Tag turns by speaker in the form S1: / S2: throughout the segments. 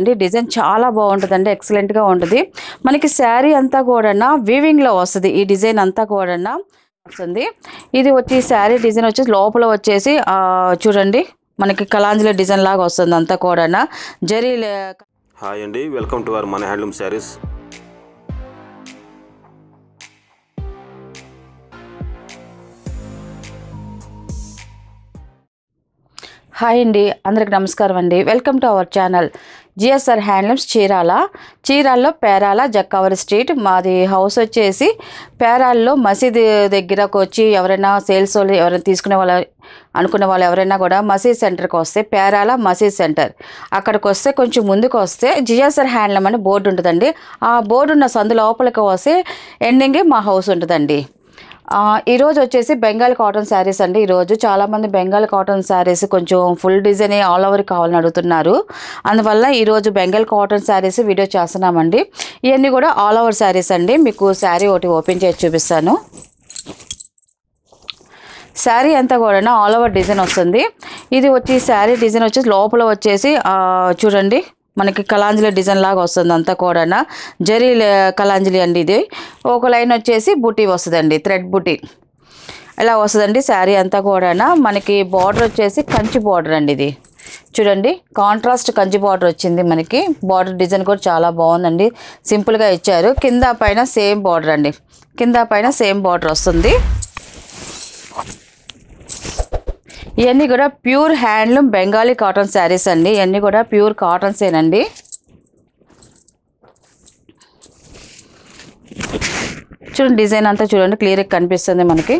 S1: అండి డిజైన్ చాలా బాగుంటుంది అండి ఎక్సలెంట్గా ఉంటుంది మనకి శారీ అంతా కూడా వీవింగ్లో వస్తుంది ఈ డిజైన్ అంతా కూడా వస్తుంది ఇది వచ్చి శారీ డిజైన్ వచ్చేసి లోపల వచ్చేసి చూడండి మనకి కలాంజలి డిజైన్ లాగా వస్తుంది అంతా కూడా జరీ హాయ్ అండి వెల్కమ్ టు అవర్ మన హ్యాండ్లూమ్ శారీస్ హాయ్ అండి అందరికి నమస్కారం అండి welcome to our channel GSR handlooms Chirala చీరాల్లో పేరాల జక్కావరి స్ట్రీట్ మాది హౌస్ వచ్చేసి పేరాల్లో మసీదు దగ్గరకు వచ్చి ఎవరైనా సేల్స్ వాళ్ళు ఎవరైనా తీసుకునే వాళ్ళు అనుకునే వాళ్ళు ఎవరైనా కూడా మసీద్ సెంటర్కి వస్తే పేరాల మసీద్ సెంటర్ అక్కడికి వస్తే కొంచెం ముందుకు వస్తే జిఎస్ఆర్ హ్యాండ్లూమ్ అని బోర్డు ఉంటుందండి ఆ బోర్డు ఉన్న సందు లోపలికి వస్తే ఎండింగ్ మా హౌస్ ఉంటుందండి ఈరోజు వచ్చేసి బెంగాల్ కాటన్ శారీస్ అండి ఈరోజు చాలామంది బెంగాల్ కాటన్ శారీస్ కొంచెం ఫుల్ డిజైన్ ఆల్ ఓవర్ కావాలని అడుగుతున్నారు అందువల్ల ఈరోజు బెంగాల్ కాటన్ శారీస్ వీడియో చేస్తున్నామండి ఇవన్నీ కూడా ఆల్ ఓవర్ శారీస్ అండి మీకు శారీ ఒకటి ఓపెన్ చేసి చూపిస్తాను శారీ అంతా కూడా ఆల్ ఓవర్ డిజైన్ వస్తుంది ఇది వచ్చి శారీ డిజైన్ వచ్చేసి లోపల వచ్చేసి చూడండి మనకి కలాంజలి డిజైన్ లాగా వస్తుంది అంతా కూడా జరీ కలాంజలి అండి ఇది ఒక లైన్ వచ్చేసి బుటీ వస్తుందండి థ్రెడ్ బుటీ ఇలా వస్తుందండి శారీ అంతా కూడా మనకి బార్డర్ వచ్చేసి కంచి బార్డర్ అండి ఇది చూడండి కాంట్రాస్ట్ కంచి బార్డర్ వచ్చింది మనకి బార్డర్ డిజైన్ కూడా చాలా బాగుందండి సింపుల్గా ఇచ్చారు కింద పైన సేమ్ బార్డర్ అండి కింద పైన సేమ్ బార్డర్ వస్తుంది ఇవన్నీ కూడా pure handloom Bengali cotton sarees అండి ఇవన్నీ కూడా ప్యూర్ కాటన్సేనండి చూడండి డిజైన్ అంతా చూడండి క్లియర్గా కనిపిస్తుంది మనకి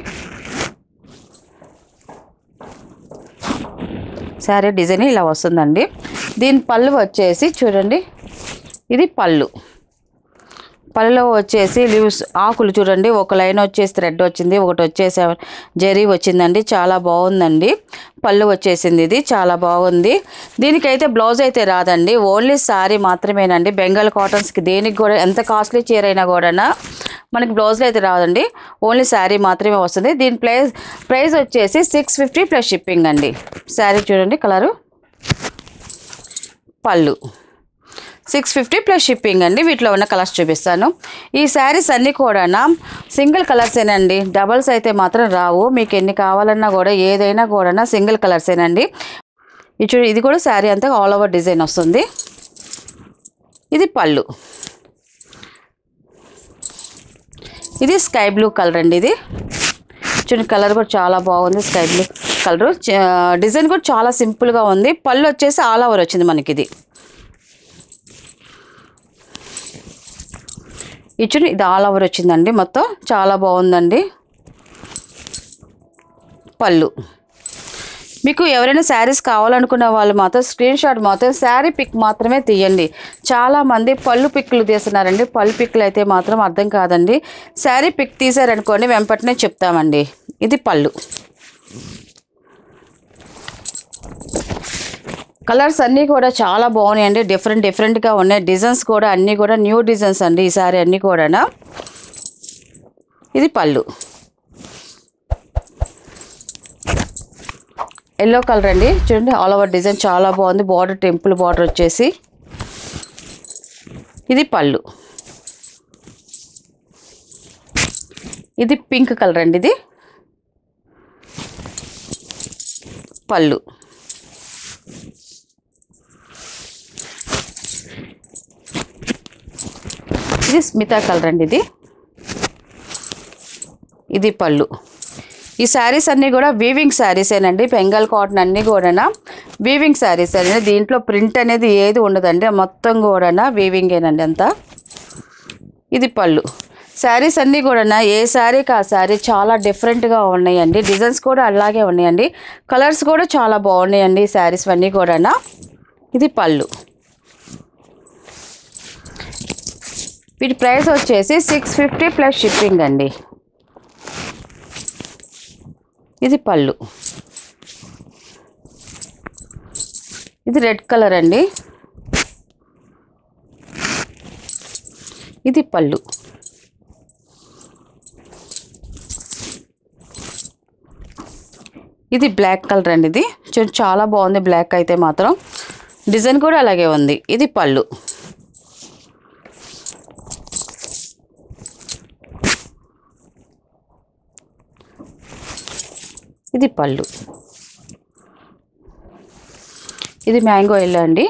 S1: శారీ డిజైన్ ఇలా వస్తుందండి దీని పళ్ళు వచ్చేసి చూడండి ఇది పళ్ళు పళ్ళలో వచ్చేసి లీవ్స్ ఆకులు చూడండి ఒక లైన్ వచ్చేసి థ్రెడ్ వచ్చింది ఒకటి వచ్చేసి జరీ వచ్చిందండి చాలా బాగుందండి పళ్ళు వచ్చేసింది ఇది చాలా బాగుంది దీనికైతే బ్లౌజ్ అయితే రాదండి ఓన్లీ సారీ మాత్రమేనండి బెంగాల్ కాటన్స్కి దేనికి కూడా ఎంత కాస్ట్లీ చీర అయినా కూడా మనకి బ్లౌజ్లు అయితే రాదండి ఓన్లీ శారీ మాత్రమే వస్తుంది దీని ప్రైస్ ప్రైస్ వచ్చేసి సిక్స్ ఫిఫ్టీ ప్లస్ షిప్పింగ్ అండి శారీ చూడండి కలరు పళ్ళు సిక్స్ ఫిఫ్టీ ప్లస్ షిప్పింగ్ అండి వీటిలో ఉన్న కలర్స్ చూపిస్తాను ఈ శారీస్ అన్నీ కూడా సింగిల్ కలర్సేనండి డబల్స్ అయితే మాత్రం రావు మీకు ఎన్ని కావాలన్నా కూడా ఏదైనా కూడా సింగిల్ కలర్సేనండి ఇది ఇది కూడా శారీ అంతా ఆల్ ఓవర్ డిజైన్ వస్తుంది ఇది పళ్ళు ఇది స్కై బ్లూ కలర్ అండి ఇది చూడండి కలర్ కూడా చాలా బాగుంది స్కై బ్లూ కలర్ డిజైన్ కూడా చాలా సింపుల్గా ఉంది పళ్ళు వచ్చేసి ఆల్ ఓవర్ వచ్చింది మనకి ఇది ఇచ్చిన ఇది ఆల్ ఓవర్ వచ్చిందండి మొత్తం చాలా బాగుందండి పళ్ళు మీకు ఎవరైనా శారీస్ కావాలనుకున్న వాళ్ళు మాత్రం స్క్రీన్ షాట్ మాత్రం శారీ పిక్ మాత్రమే తీయండి చాలామంది పళ్ళు పిక్లు తీస్తున్నారండి పళ్ళు పిక్లు అయితే మాత్రం అర్థం కాదండి శారీ పిక్ తీసారనుకోండి వెంపటనే చెప్తామండి ఇది పళ్ళు కలర్స్ అన్నీ కూడా చాలా బాగున్నాయండి డిఫరెంట్ డిఫరెంట్గా ఉన్నాయి డిజైన్స్ కూడా అన్నీ కూడా న్యూ డిజైన్స్ అండి ఈసారి అన్నీ కూడా ఇది పళ్ళు ఎల్లో కలర్ అండి చూడండి ఆల్ ఓవర్ డిజైన్ చాలా బాగుంది బార్డర్ టెంపుల్ బార్డర్ వచ్చేసి ఇది పళ్ళు ఇది పింక్ కలర్ అండి ఇది పళ్ళు ఇది స్మితా కలర్ అండి ఇది ఇది పళ్ళు ఈ శారీస్ అన్నీ కూడా వీవింగ్ శారీసేనండి బెంగాల్ కాటన్ అన్నీ కూడా వీవింగ్ శారీస్ అండి దీంట్లో ప్రింట్ అనేది ఏది ఉండదండి మొత్తం కూడా వీవింగేనండి అంతా ఇది పళ్ళు శారీస్ అన్నీ కూడా ఏ శారీకి ఆ శారీ చాలా డిఫరెంట్గా ఉన్నాయండి డిజైన్స్ కూడా అలాగే ఉన్నాయండి కలర్స్ కూడా చాలా బాగున్నాయండి ఈ శారీస్ అన్నీ కూడా ఇది పళ్ళు వీటి ప్రైస్ వచ్చేసి సిక్స్ ఫిఫ్టీ ప్లస్ షిప్పింగ్ అండి ఇది పళ్ళు ఇది రెడ్ కలర్ అండి ఇది పళ్ళు ఇది బ్లాక్ కలర్ అండి ఇది చాలా బాగుంది బ్లాక్ అయితే మాత్రం డిజైన్ కూడా అలాగే ఉంది ఇది పళ్ళు ఇది పళ్ళు ఇది మ్యాంగో ఎల్లో అండి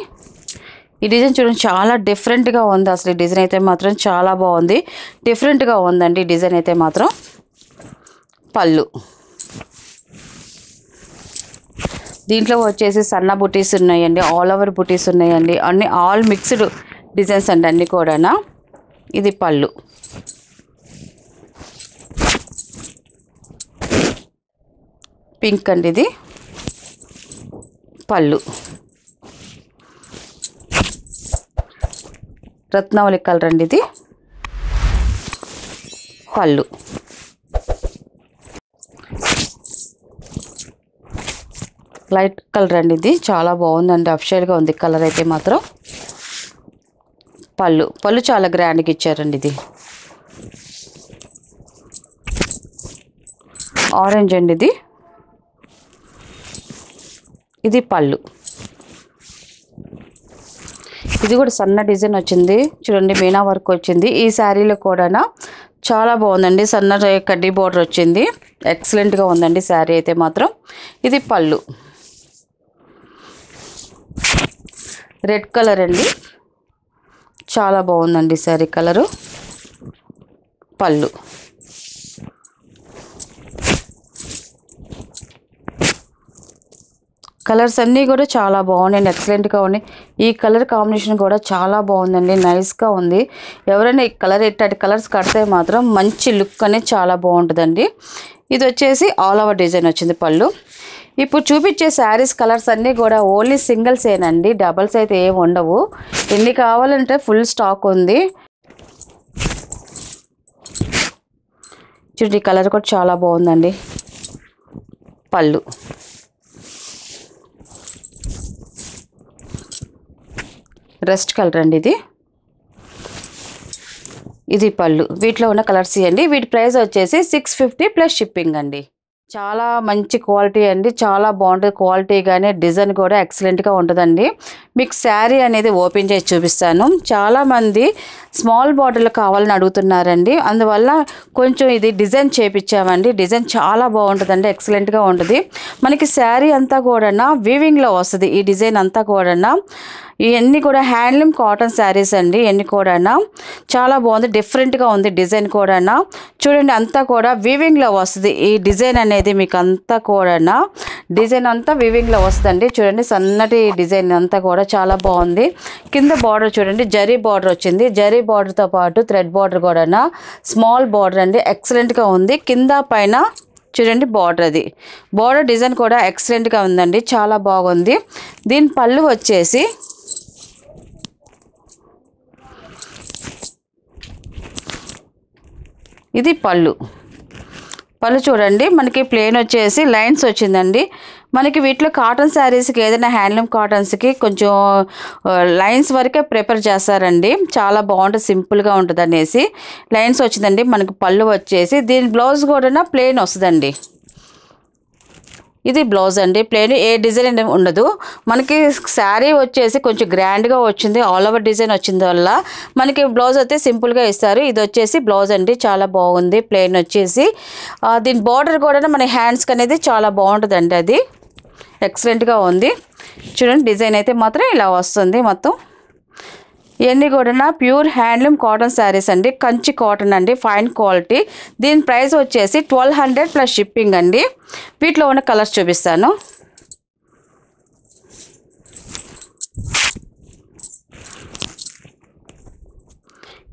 S1: ఈ డిజైన్ చూడండి చాలా డిఫరెంట్గా ఉంది అసలు ఈ డిజైన్ అయితే మాత్రం చాలా బాగుంది డిఫరెంట్గా ఉందండి డిజైన్ అయితే మాత్రం పళ్ళు దీంట్లో వచ్చేసి సన్న బుటీస్ ఉన్నాయండి ఆల్ ఓవర్ బుటీస్ ఉన్నాయండి అన్ని ఆల్ మిక్స్డ్ డిజైన్స్ అండి అన్నీ కూడా ఇది పళ్ళు పింక్ అండి ఇది పళ్ళు రత్నావళి కలర్ అండి ఇది పళ్ళు లైట్ కలర్ అండి ఇది చాలా బాగుందండి అఫ్షైల్గా ఉంది కలర్ అయితే మాత్రం పళ్ళు పళ్ళు చాలా గ్రాండ్గా ఇచ్చారండి ఇది ఆరెంజ్ అండి ఇది ఇది పళ్ళు ఇది కూడా సన్న డిజైన్ వచ్చింది చూడండి మీనా వర్క్ వచ్చింది ఈ శారీలో కూడా చాలా బాగుందండి సన్న కడ్డీ బోర్డర్ వచ్చింది ఎక్సలెంట్గా ఉందండి శారీ అయితే మాత్రం ఇది పళ్ళు రెడ్ కలర్ అండి చాలా బాగుందండి శారీ కలరు పళ్ళు కలర్స్ అన్నీ కూడా చాలా బాగున్నాయి ఎక్సలెంట్గా ఉన్నాయి ఈ కలర్ కాంబినేషన్ కూడా చాలా బాగుందండి నైస్గా ఉంది ఎవరైనా ఈ కలర్ ఇట్టాటి కలర్స్ కడితే మాత్రం మంచి లుక్ అనేది చాలా బాగుంటుందండి ఇది వచ్చేసి ఆల్ ఓవర్ డిజైన్ వచ్చింది పళ్ళు ఇప్పుడు చూపించే శారీస్ కలర్స్ అన్నీ కూడా ఓన్లీ సింగిల్స్ ఏనండి డబల్స్ అయితే ఏమి ఉండవు ఎన్ని కావాలంటే ఫుల్ స్టాక్ ఉంది చూడండి కలర్ కూడా చాలా బాగుందండి పళ్ళు రెస్ట్ కలర్ అండి ఇది ఇది పళ్ళు వీటిలో ఉన్న కలర్స్ ఇవ్వండి వీటి ప్రైస్ వచ్చేసి సిక్స్ ఫిఫ్టీ ప్లస్ షిప్పింగ్ అండి చాలా మంచి క్వాలిటీ అండి చాలా బాగుంటుంది క్వాలిటీ కానీ డిజైన్ కూడా ఎక్సలెంట్గా ఉంటుందండి మీకు శారీ అనేది ఓపెన్ చేసి చూపిస్తాను చాలామంది స్మాల్ బాటిల్ కావాలని అడుగుతున్నారండి అందువల్ల కొంచెం ఇది డిజైన్ చేపించామండి డిజైన్ చాలా బాగుంటుందండి ఎక్సలెంట్గా ఉంటుంది మనకి శారీ అంతా కూడా వీవింగ్లో వస్తుంది ఈ డిజైన్ అంతా కూడా ఇవన్నీ కూడా హ్యాండ్లూమ్ కాటన్ శారీస్ అండి ఇవన్నీ కూడా చాలా బాగుంది డిఫరెంట్గా ఉంది డిజైన్ కూడా చూడండి అంతా కూడా వివింగ్లో వస్తుంది ఈ డిజైన్ అనేది మీకు అంతా కూడా డిజైన్ అంతా వివింగ్లో వస్తుందండి చూడండి సన్నటి డిజైన్ అంతా కూడా చాలా బాగుంది కింద బార్డర్ చూడండి జరీ బార్డర్ వచ్చింది జరీ బార్డర్తో పాటు థ్రెడ్ బార్డర్ కూడా స్మాల్ బార్డర్ అండి ఎక్సలెంట్గా ఉంది కింద పైన చూడండి బార్డర్ అది బార్డర్ డిజైన్ కూడా ఎక్సలెంట్గా ఉందండి చాలా బాగుంది దీని పళ్ళు వచ్చేసి ఇది పళ్ళు పళ్ళు చూడండి మనకి ప్లేన్ వచ్చేసి లైన్స్ వచ్చిందండి మనకి వీటిలో కాటన్ శారీస్కి ఏదైనా హ్యాండ్లూమ్ కాటన్స్కి కొంచెం లైన్స్ వరకే ప్రిపేర్ చేస్తారండి చాలా బాగుంటుంది సింపుల్గా ఉంటుంది అనేసి లైన్స్ వచ్చిందండి మనకి పళ్ళు వచ్చేసి దీని బ్లౌజ్ కూడా ప్లేన్ వస్తుందండి ఇది బ్లౌజ్ అండి ప్లెయిన్ ఏ డిజైన్ అనేది ఉండదు మనకి శారీ వచ్చేసి కొంచెం గ్రాండ్గా వచ్చింది ఆల్ ఓవర్ డిజైన్ వచ్చింది వల్ల మనకి బ్లౌజ్ అయితే సింపుల్గా ఇస్తారు ఇది వచ్చేసి బ్లౌజ్ అండి చాలా బాగుంది ప్లెయిన్ వచ్చేసి దీని బార్డర్ కూడా మన హ్యాండ్స్కి అనేది చాలా బాగుంటుందండి అది ఎక్సలెంట్గా ఉంది చూడండి డిజైన్ అయితే మాత్రం ఇలా వస్తుంది మొత్తం ఇవన్నీ కూడా ప్యూర్ హ్యాండ్లూమ్ కాటన్ శారీస్ అండి కంచి కాటన్ అండి ఫైన్ క్వాలిటీ దీని ప్రైస్ వచ్చేసి ట్వెల్వ్ హండ్రెడ్ ప్లస్ షిప్పింగ్ అండి వీటిలో ఉన్న కలర్స్ చూపిస్తాను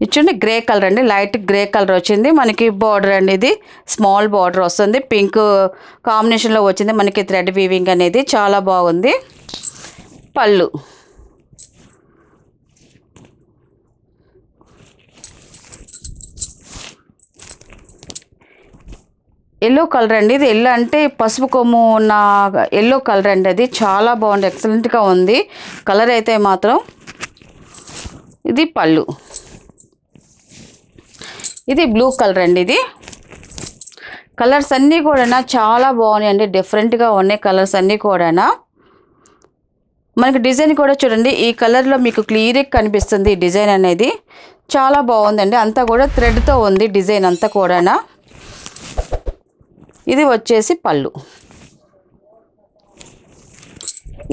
S1: ఇచ్చిండి గ్రే కలర్ అండి లైట్ గ్రే కలర్ వచ్చింది మనకి బార్డర్ అండి ఇది స్మాల్ బార్డర్ వస్తుంది పింక్ కాంబినేషన్లో వచ్చింది మనకి థ్రెడ్ వీవింగ్ అనేది చాలా బాగుంది పళ్ళు ఎల్లో కలర్ అండి ఇది ఎల్లో అంటే పసుపు కొమ్ము ఉన్న ఎల్లో కలర్ అండి అది చాలా బాగుంది ఎక్సలెంట్గా ఉంది కలర్ అయితే మాత్రం ఇది పళ్ళు ఇది బ్లూ కలర్ అండి ఇది కలర్స్ అన్నీ కూడా చాలా బాగున్నాయండి డిఫరెంట్గా ఉన్నాయి కలర్స్ అన్నీ కూడా మనకి డిజైన్ కూడా చూడండి ఈ కలర్లో మీకు క్లియర్గా కనిపిస్తుంది ఈ డిజైన్ అనేది చాలా బాగుందండి అంతా కూడా థ్రెడ్తో ఉంది డిజైన్ అంతా కూడా ఇది వచ్చేసి పళ్ళు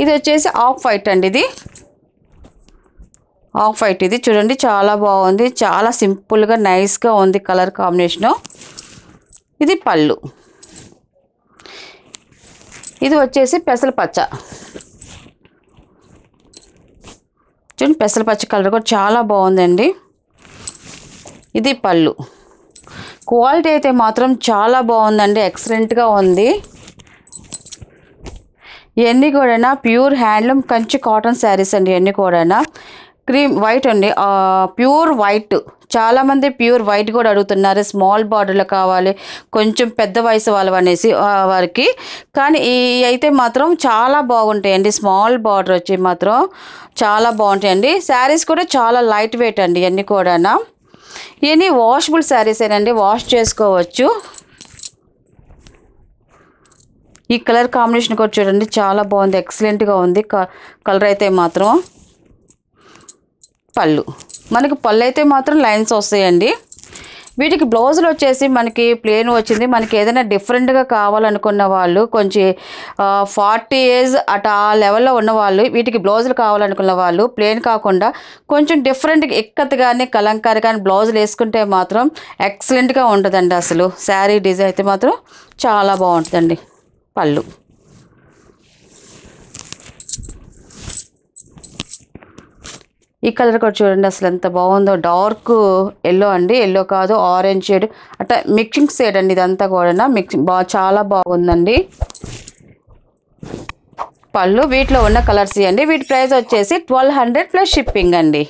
S1: ఇది వచ్చేసి ఆఫ్ వైట్ అండి ఇది ఆఫ్ వైట్ ఇది చూడండి చాలా బాగుంది చాలా సింపుల్గా నైస్గా ఉంది కలర్ కాంబినేషను ఇది పళ్ళు ఇది వచ్చేసి పెసల పచ్చ చూడండి పెసల పచ్చ కలర్ కూడా చాలా బాగుందండి ఇది పళ్ళు క్వాలిటీ అయితే మాత్రం చాలా బాగుందండి ఎక్సలెంట్గా ఉంది ఎన్ని కూడా pure handloom Kanchi cotton sarees అండి ఎన్ని కూడా క్రీమ్ వైట్ అండి ప్యూర్ వైట్ చాలామంది ప్యూర్ వైట్ కూడా అడుగుతున్నారు స్మాల్ బార్డర్లు కావాలి కొంచెం పెద్ద వయసు వాళ్ళు అనేసి వారికి కానీ ఈ అయితే మాత్రం చాలా బాగుంటాయండి స్మాల్ బార్డర్ వచ్చి మాత్రం చాలా బాగుంటాయండి శారీస్ కూడా చాలా లైట్ వెయిట్ అండి ఇవన్నీ కూడా ఇవన్నీ వాషబుల్ అండి వాష్ చేసుకోవచ్చు ఈ కలర్ కాంబినేషన్ కూడా చూడండి చాలా బాగుంది ఎక్సలెంట్గా ఉంది కలర్ అయితే మాత్రం పళ్ళు మనకి పళ్ళు అయితే మాత్రం లైన్స్ వస్తాయండి వీటికి బ్లౌజులు వచ్చేసి మనకి ప్లేన్ వచ్చింది మనకి ఏదైనా డిఫరెంట్గా కావాలనుకున్న వాళ్ళు కొంచెం ఫార్టీ ఏజ్ అటు ఆ లెవెల్లో ఉన్నవాళ్ళు వీటికి బ్లౌజులు కావాలనుకున్న వాళ్ళు ప్లేన్ కాకుండా కొంచెం డిఫరెంట్గా ఎక్కత్ కానీ కలంకారి కానీ బ్లౌజులు వేసుకుంటే మాత్రం ఎక్సలెంట్గా ఉంటుందండి అసలు శారీ డిజైన్ అయితే మాత్రం చాలా బాగుంటుందండి పళ్ళు ఈ కలర్ కూడా చూడండి అసలు ఎంత బాగుందో డార్క్ ఎల్లో అండి ఎల్లో కాదు ఆరెంజ్ షేడ్ అట్లా మిక్సింగ్ షేడ్ అండి ఇదంతా కూడా మిక్సింగ్ బా చాలా బాగుందండి పళ్ళు వీటిలో ఉన్న కలర్స్ ఇవ్వండి వీటి ప్రైస్ వచ్చేసి ట్వెల్వ్ హండ్రెడ్ ప్లస్ షిప్పింగ్ అండి